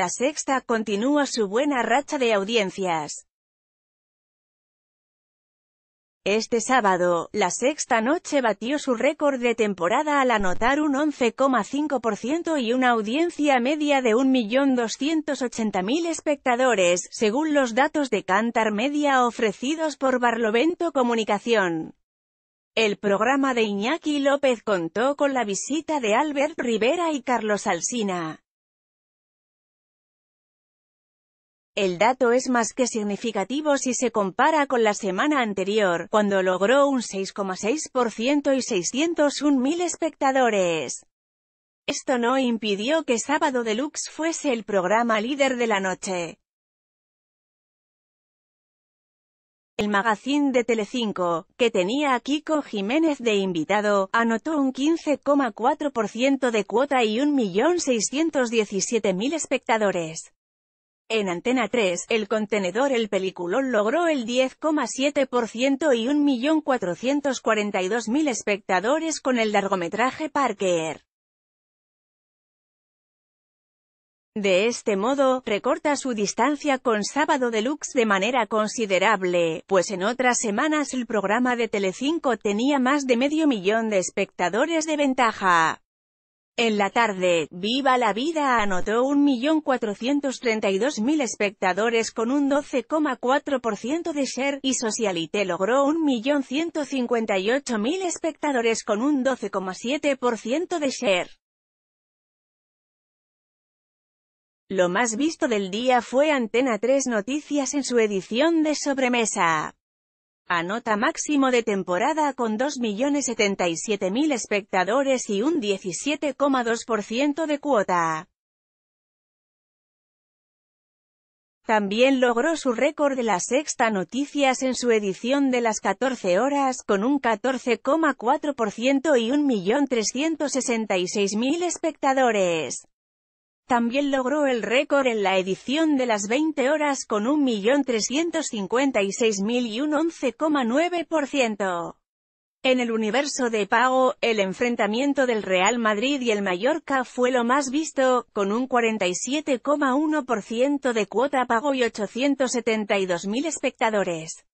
La Sexta continúa su buena racha de audiencias. Este sábado, La Sexta Noche batió su récord de temporada al anotar un 11,5% y una audiencia media de 1.280.000 espectadores, según los datos de Cantar Media ofrecidos por Barlovento Comunicación. El programa de Iñaki López contó con la visita de Albert Rivera y Carlos Alsina. El dato es más que significativo si se compara con la semana anterior, cuando logró un 6,6% y 601.000 espectadores. Esto no impidió que Sábado Deluxe fuese el programa líder de la noche. El magazine de Telecinco, que tenía a Kiko Jiménez de invitado, anotó un 15,4% de cuota y 1.617.000 espectadores. En Antena 3, el contenedor El Peliculón logró el 10,7% y 1.442.000 espectadores con el largometraje Parker. De este modo, recorta su distancia con Sábado Deluxe de manera considerable, pues en otras semanas el programa de Telecinco tenía más de medio millón de espectadores de ventaja. En la tarde, Viva la Vida anotó 1.432.000 espectadores con un 12,4% de share, y Socialite logró 1.158.000 espectadores con un 12,7% de share. Lo más visto del día fue Antena 3 Noticias en su edición de sobremesa. Anota máximo de temporada con 2.077.000 espectadores y un 17,2% de cuota. También logró su récord de la sexta noticias en su edición de las 14 horas, con un 14,4% y 1.366.000 espectadores. También logró el récord en la edición de las 20 horas con 1.356.000 y un 11,9%. En el universo de pago, el enfrentamiento del Real Madrid y el Mallorca fue lo más visto, con un 47,1% de cuota pago y 872.000 espectadores.